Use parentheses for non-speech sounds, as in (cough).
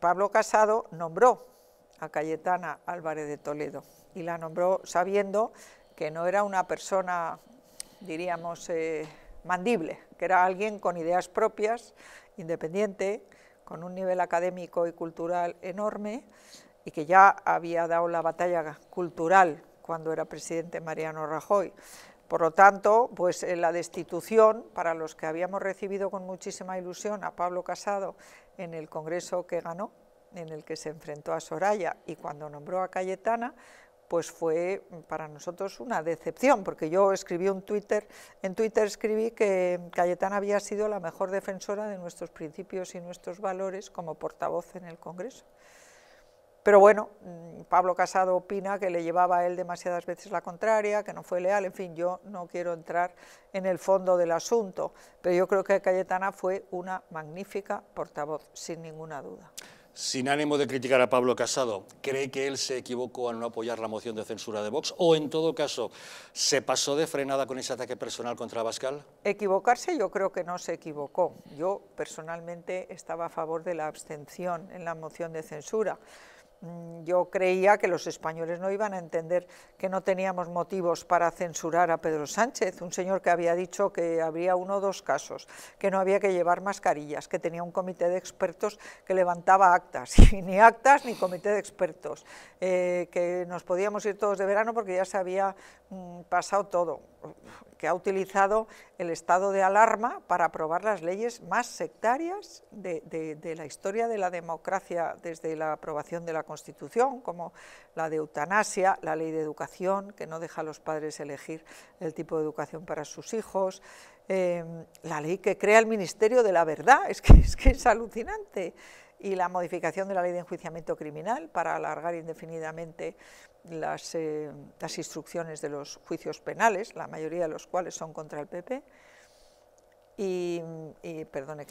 Pablo Casado nombró a Cayetana Álvarez de Toledo y la nombró sabiendo que no era una persona, diríamos, eh, mandible, que era alguien con ideas propias, independiente, con un nivel académico y cultural enorme y que ya había dado la batalla cultural cuando era presidente Mariano Rajoy, por lo tanto, pues eh, la destitución, para los que habíamos recibido con muchísima ilusión a Pablo Casado en el congreso que ganó, en el que se enfrentó a Soraya y cuando nombró a Cayetana, pues fue mm, para nosotros una decepción, porque yo escribí un Twitter, en Twitter escribí que Cayetana había sido la mejor defensora de nuestros principios y nuestros valores como portavoz en el Congreso. Pero bueno, mm, Pablo Casado opina que le llevaba a él demasiadas veces la contraria, que no fue leal, en fin, yo no quiero entrar en el fondo del asunto, pero yo creo que Cayetana fue una magnífica portavoz, sin ninguna duda. Sin ánimo de criticar a Pablo Casado, ¿cree que él se equivocó al no apoyar la moción de censura de Vox? ¿O en todo caso, se pasó de frenada con ese ataque personal contra Bascal? Equivocarse yo creo que no se equivocó. Yo personalmente estaba a favor de la abstención en la moción de censura Mm, yo creía que los españoles no iban a entender que no teníamos motivos para censurar a Pedro Sánchez, un señor que había dicho que habría uno o dos casos, que no había que llevar mascarillas, que tenía un comité de expertos que levantaba actas, (laughs) y ni actas ni comité de expertos, eh, que nos podíamos ir todos de verano porque ya se había mm, pasado todo, que ha utilizado el estado de alarma para aprobar las leyes más sectarias de, de la historia de la democracia desde la aprobación de la Constitución, como la de eutanasia, la ley de educación, que no deja a los padres elegir el tipo de educación para sus hijos, em, la ley que crea el Ministerio de la Verdad, (laughs) es que, es alucinante, y la modificación de la ley de enjuiciamiento criminal para alargar indefinidamente las, em, instrucciones de los juicios penales, la mayoría de los cuales son contra el PP. Y, y, perdón,